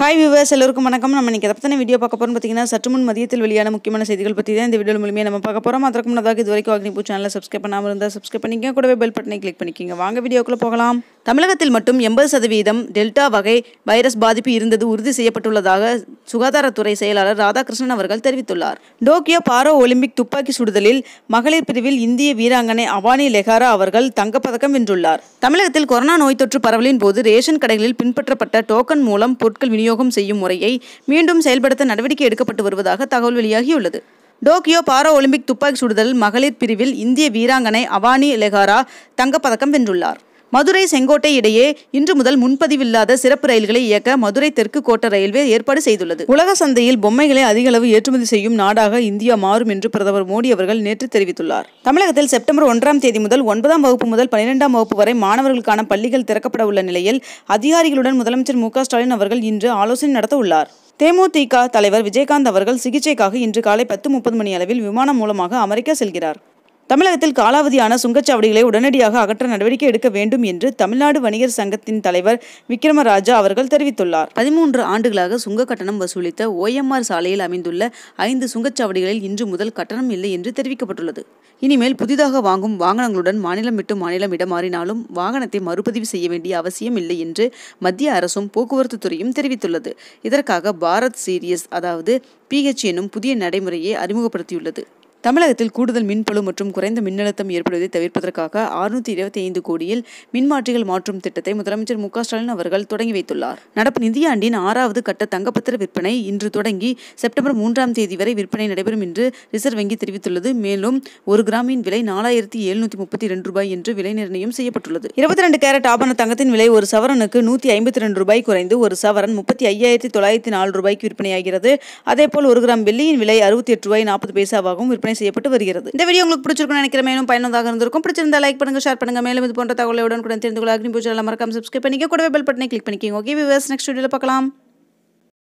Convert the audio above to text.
hi viewers எல்லோருக்கும் வணக்கம் நம்ம இன்றைக்கி பற்றின வீடியோ பார்க்க போகிறோம் பார்த்தீங்கன்னா சற்று முன் மதியத்தில் வெளியான முக்கியமான செய்திகள் பற்றி தான் இந்த வீடியோ மூலியமாக நம்ம பார்க்க போகிறோம் அதற்கு முன்னதாக இது வரைக்கும் அக்னிபூ சேனலில் சப்ஸ்கிரைப் பண்ணாமல் இருந்தால் சப்ஸ்கிரைப் பண்ணிக்கோங்க கூடவே பெல் பட்டனை கிளிக் பண்ணிக்கோங்க வாங்க வீடியோக்குள்ளே போகலாம் தமிழகத்தில் மட்டும் எண்பது சதவீதம் டெல்டா வகை வைரஸ் பாதிப்பு இருந்தது உறுதி செய்யப்பட்டுள்ளதாக சுகாதாரத்துறை செயலாளர் ராதாகிருஷ்ணன் அவர்கள் தெரிவித்துள்ளார் டோக்கியோ பாரோ ஒலிம்பிக் துப்பாக்கி சுடுதலில் மகளிர் பிரிவில் இந்திய வீராங்கனை அவானி லெஹாரா அவர்கள் தங்கப்பதக்கம் வென்றுள்ளார் தமிழகத்தில் கொரோனா நோய் தொற்று பரவலின் போது ரேஷன் கடைகளில் பின்பற்றப்பட்ட டோக்கன் மூலம் பொருட்கள் விநியோகம் செய்யும் முறையை மீண்டும் செயல்படுத்த நடவடிக்கை எடுக்கப்பட்டு வருவதாக தகவல் வெளியாகியுள்ளது டோக்கியோ பாரா ஒலிம்பிக் துப்பாக்கி சுடுதல் மகளிர் பிரிவில் இந்திய வீராங்கனை அவானி லெஹாரா தங்கப்பதக்கம் வென்றுள்ளார் மதுரை செங்கோட்டை இடையே இன்று முதல் முன்பதிவில்லாத சிறப்பு ரயில்களை இயக்க மதுரை தெற்கு கோட்ட ரயில்வே ஏற்பாடு செய்துள்ளது உலக சந்தையில் பொம்மைகளை அதிக அளவு ஏற்றுமதி செய்யும் நாடாக இந்தியா மாறும் என்று பிரதமர் மோடி அவர்கள் நேற்று தெரிவித்துள்ளார் தமிழகத்தில் செப்டம்பர் ஒன்றாம் தேதி முதல் ஒன்பதாம் வகுப்பு முதல் பனிரெண்டாம் வகுப்பு வரை மாணவர்களுக்கான பள்ளிகள் திறக்கப்பட உள்ள நிலையில் அதிகாரிகளுடன் முதலமைச்சர் மு ஸ்டாலின் அவர்கள் இன்று ஆலோசனை நடத்த உள்ளார் தேமுதிக தலைவர் விஜயகாந்த் அவர்கள் சிகிச்சைக்காக இன்று காலை பத்து முப்பது மணி அளவில் விமானம் மூலமாக அமெரிக்கா செல்கிறார் தமிழகத்தில் காலாவதியான சுங்கச்சாவடிகளை உடனடியாக அகற்ற நடவடிக்கை எடுக்க வேண்டும் என்று தமிழ்நாடு வணிகர் சங்கத்தின் தலைவர் விக்ரமராஜா அவர்கள் தெரிவித்துள்ளார் பதிமூன்று ஆண்டுகளாக சுங்க கட்டணம் வசூலித்த ஓஎம்ஆர் சாலையில் அமைந்துள்ள ஐந்து சுங்கச்சாவடிகளில் இன்று முதல் கட்டணம் இல்லை என்று தெரிவிக்கப்பட்டுள்ளது இனிமேல் புதிதாக வாங்கும் வாகனங்களுடன் மாநிலம் விட்டு மாநிலம் இடமாறினாலும் வாகனத்தை மறுபதிவு செய்ய வேண்டிய அவசியம் இல்லை என்று மத்திய அரசும் போக்குவரத்து துறையும் தெரிவித்துள்ளது இதற்காக பாரத் சீரியஸ் அதாவது பிஹெச் எனும் புதிய நடைமுறையை அறிமுகப்படுத்தியுள்ளது தமிழகத்தில் கூடுதல் மின்பழு மற்றும் குறைந்த மின்னழுத்தம் ஏற்படுவதை தவிர்ப்பதற்காக அறுநூத்தி இருபத்தி ஐந்து கோடியில் மின்மாற்றிகள் மாற்றும் திட்டத்தை முதலமைச்சர் மு ஸ்டாலின் அவர்கள் தொடங்கி வைத்துள்ளார் நடப்பு நிதியாண்டின் ஆறாவது கட்ட தங்கப்பத்திர விற்பனை இன்று தொடங்கி செப்டம்பர் மூன்றாம் தேதி வரை விற்பனை நடைபெறும் என்று ரிசர்வ் வங்கி தெரிவித்துள்ளது மேலும் ஒரு கிராமின் விலை நாலாயிரத்தி எழுநூத்தி முப்பத்தி ரெண்டு ரூபாய் என்று விலை நிர்ணயம் செய்யப்பட்டுள்ளது இருபத்தி ரெண்டு கேரட் ஆபண தங்கத்தின் விலை ஒரு சவரனுக்கு நூத்தி ஐம்பத்தி ரெண்டு ரூபாய் குறைந்து ஒரு சவரன் முப்பத்தி ஐயாயிரத்தி தொள்ளாயிரத்தி நாலு ரூபாய்க்கு விற்பனையாகிறது அதேபோல் ஒரு கிராம் வெள்ளியின் விலை அறுபத்தி எட்டு ரூபாய் நாற்பது பைசாவாகவும் விற்பனை செய்யப்பட்டு வருகிறது இந்த வீடியோ உங்களுக்கு பிடிச்சிருக்கும் நினைக்கிறேன் மேலும் பயனுள்ளதாக இருந்திருக்கும் பிடிச்சிருந்தா லைக் பண்ணுங்க ஷேர் பண்ணுங்க மேலும் இது போன்ற தகவலுடன் கூட தெரிந்து கொள்ள அக்னி பூஜை மறக்காம சப்ஸ்கிரைப் பண்ணிக்க கூடவே பெல் பட்டனை கிளிக் பண்ணிக்கோங்க ஓகே விவர்ஸ் நெக்ஸ்ட் வீடியோவில் பார்க்கலாம்